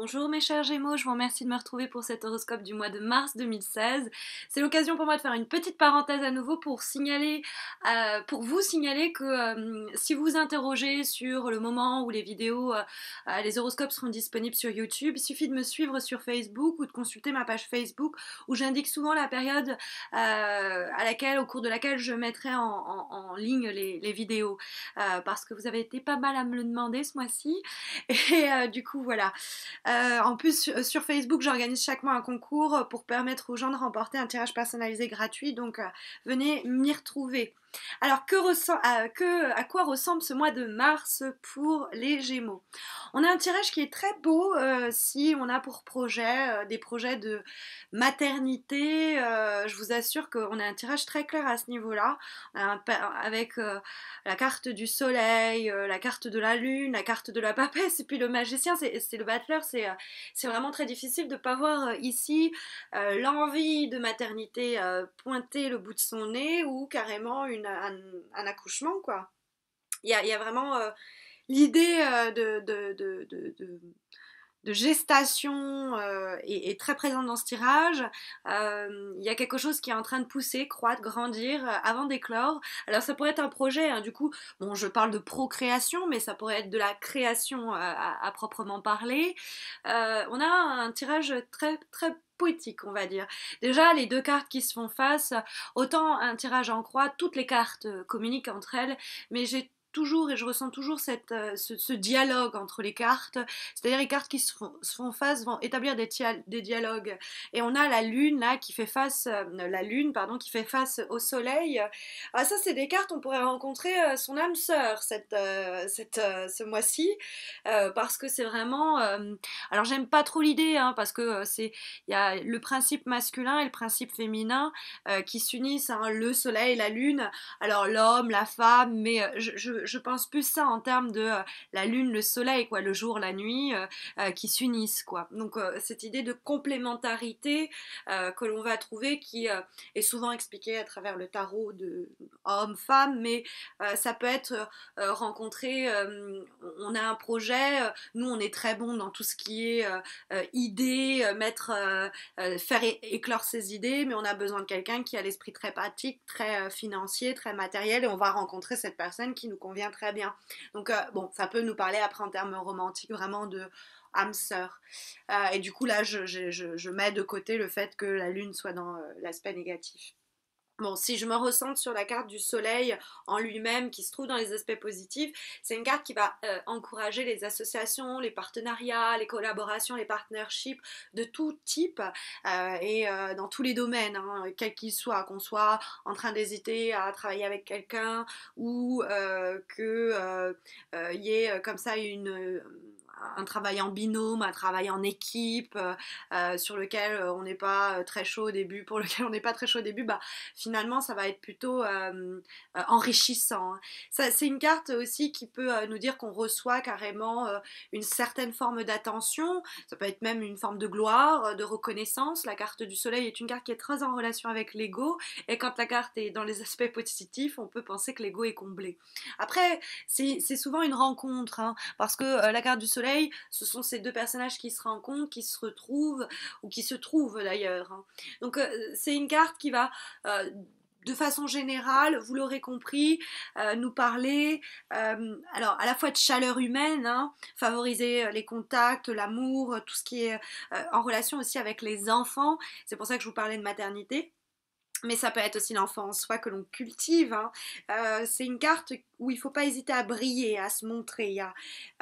Bonjour mes chers Gémeaux, je vous remercie de me retrouver pour cet horoscope du mois de mars 2016. C'est l'occasion pour moi de faire une petite parenthèse à nouveau pour signaler, euh, pour vous signaler que euh, si vous interrogez sur le moment où les vidéos, euh, les horoscopes seront disponibles sur YouTube, il suffit de me suivre sur Facebook ou de consulter ma page Facebook où j'indique souvent la période à laquelle, au cours de laquelle je mettrai en, ligne les, les vidéos parce que vous avez été pas mal à me le demander ce mois-ci et du coup voilà. Euh, en plus, sur Facebook, j'organise chaque mois un concours pour permettre aux gens de remporter un tirage personnalisé gratuit. Donc, euh, venez m'y retrouver. Alors que, à, que, à quoi ressemble ce mois de mars pour les Gémeaux On a un tirage qui est très beau euh, si on a pour projet euh, des projets de maternité. Euh, je vous assure qu'on a un tirage très clair à ce niveau-là, avec la carte du soleil, la carte de la lune, la carte de la papesse, et puis le magicien, c'est le battleur. C'est vraiment très difficile de ne pas voir ici l'envie de maternité pointer le bout de son nez ou carrément une un, accouchement, quoi. Il y a, y a, vraiment euh, l'idée euh, de, de, de, de de gestation euh, est, très présente dans ce tirage. Euh, il y a quelque chose qui est en train de pousser, croître, grandir euh, avant d'éclore. Alors ça pourrait être un projet, hein, du coup, bon, je parle de procréation, mais ça pourrait être de la création à, à, proprement parler. on a un tirage très très poétique, on va dire. Déjà, les deux cartes qui se font face, autant un tirage en croix, toutes les cartes communiquent entre elles, mais j'ai toujours et je ressens toujours cette, euh, ce, dialogue entre les cartes, c'est-à-dire les cartes qui se font, face vont établir des, des dialogues. Et on a la lune là qui fait face, euh, la lune pardon, qui fait face au soleil. Ah ça c'est des cartes on pourrait rencontrer euh, son âme sœur cette, cette, ce mois-ci parce que c'est vraiment, alors j'aime pas trop l'idée hein, parce que c'est il y a le principe masculin et le principe féminin qui s'unissent, hein, le soleil, la lune, alors l'homme, la femme, mais je je, pense plus ça en termes de euh, la lune, le soleil, quoi, le jour, la nuit, euh, euh, qui s'unissent, quoi. Donc cette idée de complémentarité que l'on va trouver, qui est souvent expliquée à travers le tarot de homme-femme, mais ça peut être rencontré. on a un projet, nous on est très bon dans tout ce qui est idée, mettre, faire éclore ses idées, mais on a besoin de quelqu'un qui a l'esprit très pratique, très financier, très matériel, et on va rencontrer cette personne qui nous vient très bien. Donc, euh, bon, ça peut nous parler après en termes romantiques, vraiment de âme sœur. Euh, et du coup, là, je, mets de côté le fait que la lune soit dans euh, l'aspect négatif. Bon, si je me ressens sur la carte du soleil en lui-même, qui se trouve dans les aspects positifs, c'est une carte qui va euh, encourager les associations, les partenariats, les collaborations, les partnerships de tout type euh, et euh, dans tous les domaines, hein, quels qu'ils soient, qu'on soit en train d'hésiter à travailler avec quelqu'un ou qu'il y ait comme ça une un travail en binôme, un travail en équipe, euh, euh, sur lequel euh, on n'est pas très chaud au début, pour lequel on n'est pas très chaud au début, bah, finalement, ça va être plutôt enrichissant. Hein. C'est une carte aussi qui peut nous dire qu'on reçoit carrément une certaine forme d'attention, ça peut être même une forme de gloire, de reconnaissance. La carte du soleil est une carte qui est très en relation avec l'ego, et quand la carte est dans les aspects positifs, on peut penser que l'ego est comblé. Après, c'est souvent une rencontre, hein, parce que la carte du soleil, ce sont ces deux personnages qui se rencontrent, qui se retrouvent, ou qui se trouvent d'ailleurs. Hein. Donc euh, c'est une carte qui va... Euh, de façon générale, vous l'aurez compris, euh, nous parler alors à la fois de chaleur humaine, hein, favoriser les contacts, l'amour, tout ce qui est en relation aussi avec les enfants. C'est pour ça que je vous parlais de maternité. Mais ça peut être aussi l'enfant soit que l'on cultive. Hein. c'est une carte qui où il ne faut pas hésiter à briller, à se montrer.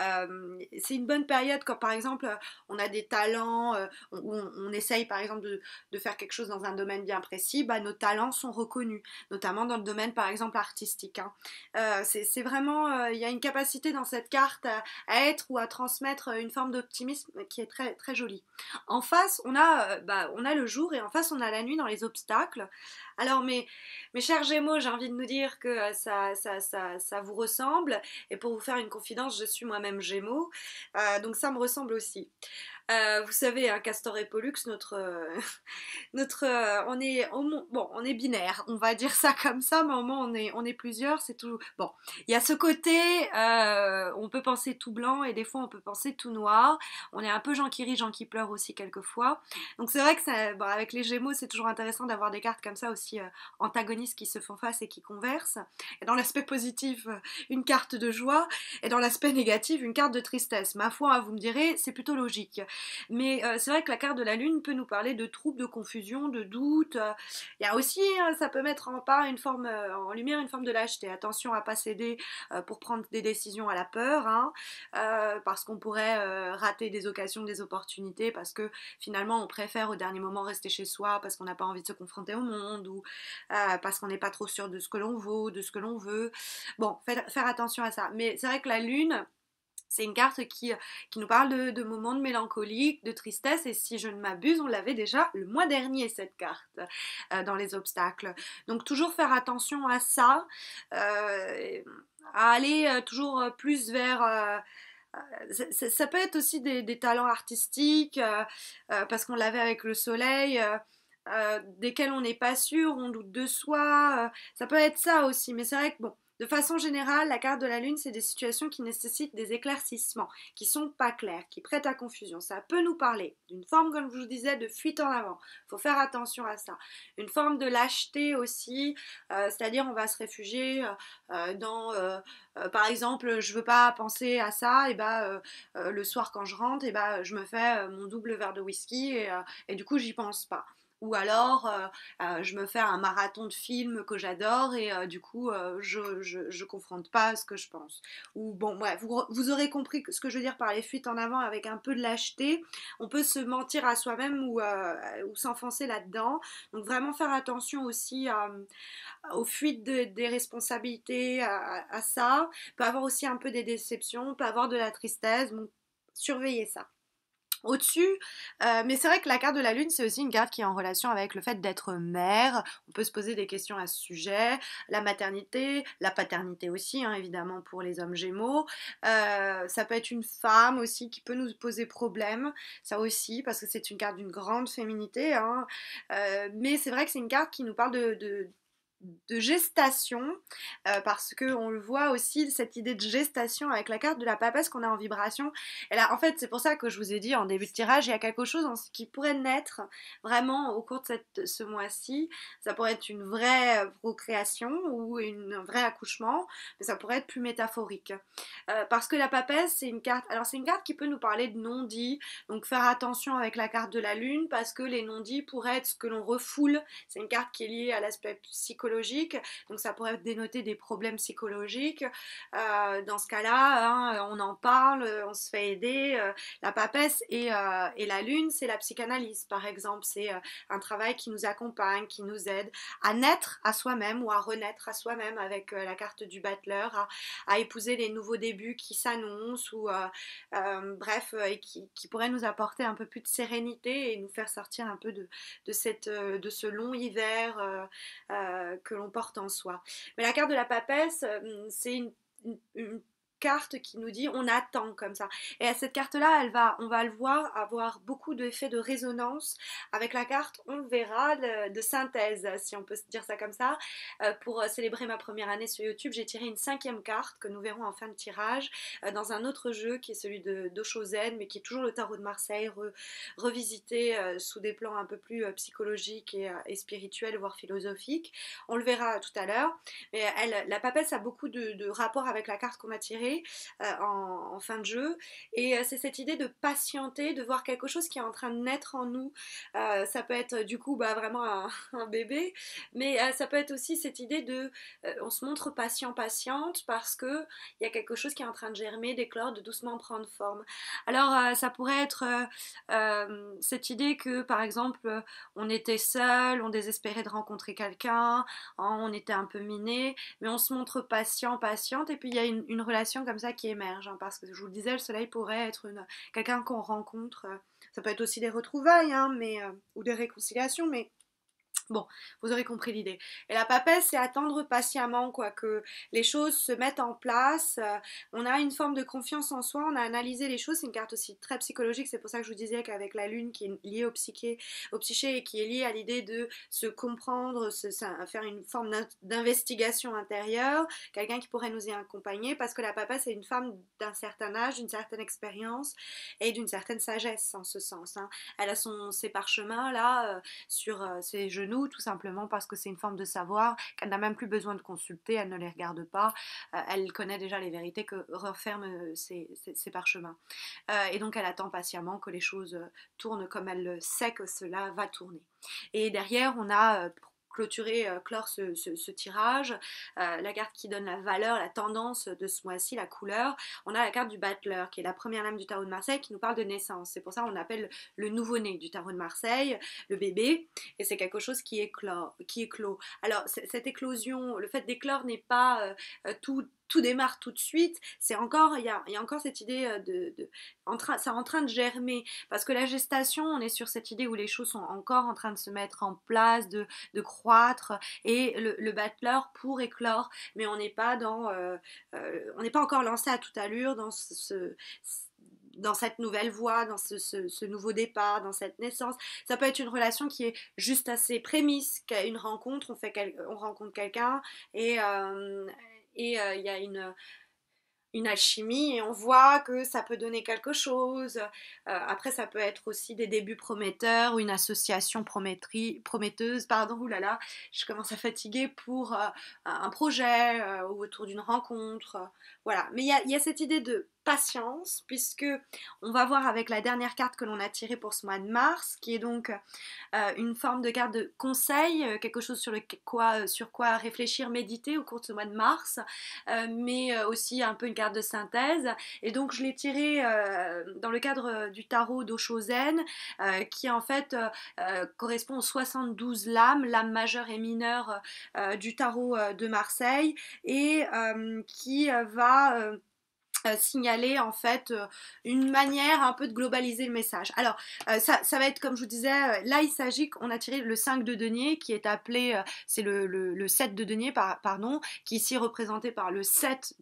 Euh, c'est une bonne période quand, par exemple, on a des talents, euh, où on, essaye, par exemple, de, faire quelque chose dans un domaine bien précis, bah, nos talents sont reconnus, notamment dans le domaine, par exemple, artistique. Hein. Euh, c'est vraiment, euh, il y a une capacité dans cette carte à, être ou à transmettre une forme d'optimisme qui est très, très jolie. En face, on a, bah, on a le jour et en face, on a la nuit dans les obstacles. Alors, mes, mes chers Gémeaux, j'ai envie de nous dire que ça, ça, ça ça vous ressemble. Et pour vous faire une confidence, je suis moi-même Gémeaux, euh, donc ça me ressemble aussi. Euh, vous savez, un hein, Castor et Pollux, notre, euh, euh, on est, on, on est binaire, on va dire ça comme ça, mais au moins on est, on est plusieurs, c'est tout bon. Il y a ce côté, on peut penser tout blanc et des fois on peut penser tout noir. On est un peu gens qui rit, gens qui pleurent aussi quelquefois. Donc c'est vrai que ça, bon, avec les Gémeaux, c'est toujours intéressant d'avoir des cartes comme ça aussi antagonistes qui se font face et qui conversent. Et dans l'aspect positif, une carte de joie, et dans l'aspect négatif, une carte de tristesse. Ma foi, hein, vous me direz, c'est plutôt logique. Mais euh, c'est vrai que la carte de la Lune peut nous parler de troubles, de confusion, de doutes. Euh, il y a aussi, euh, ça peut mettre en, une forme, en lumière une forme de lâcheté. Attention à ne pas céder pour prendre des décisions à la peur, hein, parce qu'on pourrait rater des occasions, des opportunités, parce que finalement on préfère au dernier moment rester chez soi, parce qu'on n'a pas envie de se confronter au monde, ou parce qu'on n'est pas trop sûr de ce que l'on vaut, de ce que l'on veut. Bon, faire, faire attention à ça. Mais c'est vrai que la Lune, c'est une carte qui, euh, qui nous parle de, moments de mélancolie, de tristesse, et si je ne m'abuse, on l'avait déjà le mois dernier, cette carte, euh, dans les obstacles. Donc toujours faire attention à ça, euh, à aller toujours plus vers... ça, peut être aussi des, des talents artistiques, parce qu'on l'avait avec le soleil. desquels on n'est pas sûr, on doute de soi, ça peut être ça aussi, mais c'est vrai que bon, de façon générale, la carte de la Lune, c'est des situations qui nécessitent des éclaircissements, qui sont pas clairs, qui prêtent à confusion. Ça peut nous parler d'une forme, comme je vous disais, de fuite en avant. Il faut faire attention à ça. Une forme de lâcheté aussi, euh, c'est-à-dire on va se réfugier euh, euh, dans, par exemple, je veux pas penser à ça, et bah le soir quand je rentre, et bah je me fais mon double verre de whisky et, et du coup j'y pense pas ou alors euh, euh, je me fais un marathon de films que j'adore et euh, du coup je, je, je, confronte pas ce que je pense. Ou bon, vous, vous aurez compris ce que je veux dire par les fuites en avant avec un peu de lâcheté. On peut se mentir à soi-même ou, ou s'enfoncer là-dedans. Donc vraiment faire attention aussi aux fuites des responsabilités, à, à ça. On peut avoir aussi un peu des déceptions, on peut avoir de la tristesse. Donc surveillez ça au-dessus. Euh, mais c'est vrai que la carte de la Lune, c'est aussi une carte qui est en relation avec le fait d'être mère. On peut se poser des questions à ce sujet. La maternité, la paternité aussi, hein, évidemment, pour les hommes gémeaux. Euh, ça peut être une femme aussi qui peut nous poser problème. Ça aussi, parce que c'est une carte d'une grande féminité. Hein. Euh, mais c'est vrai que c'est une carte qui nous parle de de gestation, euh, parce que on le voit aussi, cette idée de gestation avec la carte de la papesse qu'on a en vibration. Et là, en fait, c'est pour ça que je vous ai dit en début de tirage, il y a quelque chose en ce qui pourrait naître vraiment au cours de cette, ce mois-ci. Ça pourrait être une vraie euh, procréation ou une, un vrai accouchement, mais ça pourrait être plus métaphorique. Euh, parce que la papesse, c'est une carte. Alors, c'est une carte qui peut nous parler de non dit donc faire attention avec la carte de la lune, parce que les non-dits pourraient être ce que l'on refoule. C'est une carte qui est liée à l'aspect psychologique donc ça pourrait dénoter des problèmes psychologiques. Euh, dans ce cas-là, hein, on en parle, on se fait aider. Euh, la papesse euh, et, la lune, c'est la psychanalyse, par exemple. C'est un travail qui nous accompagne, qui nous aide à naître à soi-même ou à renaître à soi-même avec la carte du battleur, à, épouser les nouveaux débuts qui s'annoncent ou bref, et qui, pourraient nous apporter un peu plus de sérénité et nous faire sortir un peu de, cette, de ce long hiver que l'on porte en soi. Mais la carte de la papesse, euh, c'est une, carte qui nous dit on attend comme ça. Et à cette carte-là, elle va, on va le voir, avoir beaucoup d'effets de résonance avec la carte, on verra, de, synthèse, si on peut dire ça comme ça. Euh, pour euh, célébrer ma première année sur YouTube, j'ai tiré une cinquième carte que nous verrons en fin de tirage euh, dans un autre jeu qui est celui de d'Ochozen, mais qui est toujours le tarot de Marseille, revisité sous des plans un peu plus psychologiques et, spirituels, voire philosophiques. On le verra tout à l'heure. Mais elle, la papesse a beaucoup de, de rapport avec la carte qu'on a tirée euh, en, fin de jeu. Et euh, c'est cette idée de patienter, de voir quelque chose qui est en train de naître en nous. Euh, ça peut être du coup bah, vraiment un, bébé, mais ça peut être aussi cette idée de on se montre patient, patiente parce que il y a quelque chose qui est en train de germer, d'éclore, de doucement prendre forme. Alors ça pourrait être cette idée que par exemple on était seul, on désespérait de rencontrer quelqu'un, hein, on était un peu miné, mais on se montre patient, patiente, et puis il y a une relation comme ça qui émerge hein, parce que je vous le disais, le soleil pourrait être quelqu'un qu'on rencontre. Euh, ça peut être aussi des retrouvailles hein, mais, euh, ou des réconciliations, mais Bon, vous aurez compris l'idée. Et la papesse, c'est attendre patiemment quoi que les choses se mettent en place. Euh, on a une forme de confiance en soi, on a analysé les choses. C'est une carte aussi très psychologique. C'est pour ça que je vous disais qu'avec la lune qui est liée au psyché, au psyché et qui est liée à l'idée de se comprendre, se, faire une forme d'investigation intérieure, quelqu'un qui pourrait nous y accompagner, parce que la papesse est une femme d'un certain âge, d'une certaine expérience et d'une certaine sagesse en ce sens. Hein. Elle a son, ses parchemins là euh, sur euh, ses genoux tout simplement parce que c'est une forme de savoir qu'elle n'a même plus besoin de consulter, elle ne les regarde pas, euh, elle connaît déjà les vérités que referment euh, ses, parchemins. Euh, et donc elle attend patiemment que les choses tournent comme elle sait que cela va tourner. Et derrière, on a clôturer, euh, clore ce, tirage, euh, la carte qui donne la valeur, la tendance de ce mois-ci, la couleur, on a la carte du battleur qui est la première lame du tarot de Marseille qui nous parle de naissance. C'est pour ça qu'on appelle le nouveau-né du tarot de Marseille le bébé et c'est quelque chose qui éclore, qui éclot. Alors cette éclosion, le fait d'éclore n'est pas euh, tout tout démarre tout de suite. C'est encore, il y a, encore cette idée euh, de, de en train, ça en train de germer parce que la gestation, on est sur cette idée où les choses sont encore en train de se mettre en place, de, croître et le, le battleur pour éclore, mais on n'est pas dans, euh, euh, on n'est pas encore lancé à toute allure dans ce, dans cette nouvelle voie, dans ce, nouveau départ, dans cette naissance. Ça peut être une relation qui est juste assez prémisse, qu'à une rencontre, on, fait rencontre quelqu'un et, et euh, il y a une, une alchimie et on voit que ça peut donner quelque chose. Euh, après, ça peut être aussi des débuts prometteurs ou une association prometteuse, pardon, oulala, je commence à fatiguer pour euh, un projet ou autour d'une rencontre. voilà, mais il y, y a cette idée de patience puisque on va voir avec la dernière carte que l'on a tirée pour ce mois de mars qui est donc euh, une forme de carte de conseil, euh, quelque chose sur, le quoi, euh, sur quoi réfléchir, méditer au cours de ce mois de mars, mais aussi un peu une carte de synthèse. Et donc je l'ai tirée dans le cadre du tarot d'Oshozen qui en fait correspond aux 72 lames, lames majeures et mineures du tarot de Marseille et qui va euh, signaler en fait euh, une manière un peu de globaliser le message. Alors euh, ça, va être comme je vous disais, là il s'agit qu'on a tiré le 5 de denier qui est appelé, c'est le, le, 7 de denier par, pardon, qui ici est représenté par le 7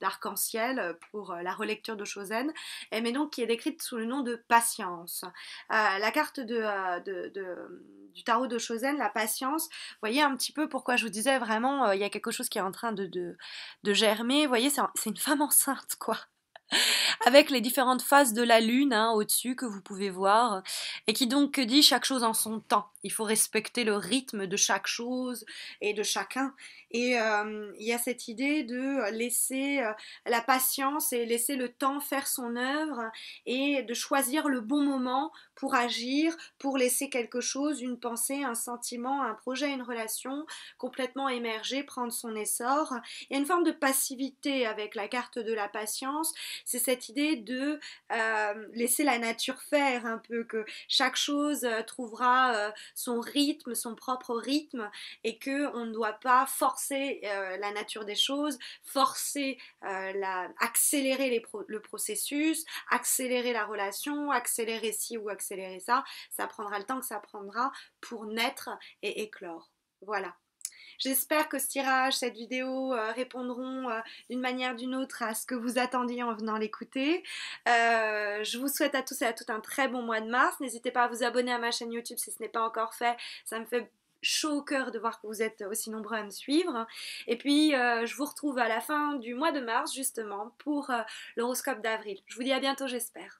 d'arc-en-ciel pour la relecture de Chosen, et, mais donc qui est décrite sous le nom de patience. la carte de, du tarot de Chosen, la patience, voyez un petit peu pourquoi je vous disais vraiment, il y a quelque chose qui est en train de, de germer, vous voyez c'est une femme enceinte quoi. avec les différentes phases de la Lune hein, au-dessus que vous pouvez voir, et qui donc dit chaque chose en son temps. Il faut respecter le rythme de chaque chose et de chacun. Et euh, il y a cette idée de laisser euh, la patience et laisser le temps faire son œuvre et de choisir le bon moment pour agir, pour laisser quelque chose, une pensée, un sentiment, un projet, une relation complètement émerger, prendre son essor. Il y a une forme de passivité avec la carte de la patience c'est cette idée de euh, laisser la nature faire un peu, que chaque chose euh, trouvera euh, son rythme, son propre rythme, et que on ne doit pas forcer la nature des choses, forcer, la, accélérer le processus, accélérer la relation, accélérer ci ou accélérer ça. Ça prendra le temps que ça prendra pour naître et éclore. Voilà. J'espère que ce tirage, cette vidéo euh, répondront euh, d'une manière ou d'une autre à ce que vous attendiez en venant l'écouter. Euh, je vous souhaite à tous et à toutes un très bon mois de mars. N'hésitez pas à vous abonner à ma chaîne YouTube si ce n'est pas encore fait. Ça me fait chaud au cœur de voir que vous êtes aussi nombreux à me suivre. Et puis, je vous retrouve à la fin du mois de mars, justement, pour l'horoscope d'avril. Je vous dis à bientôt, j'espère.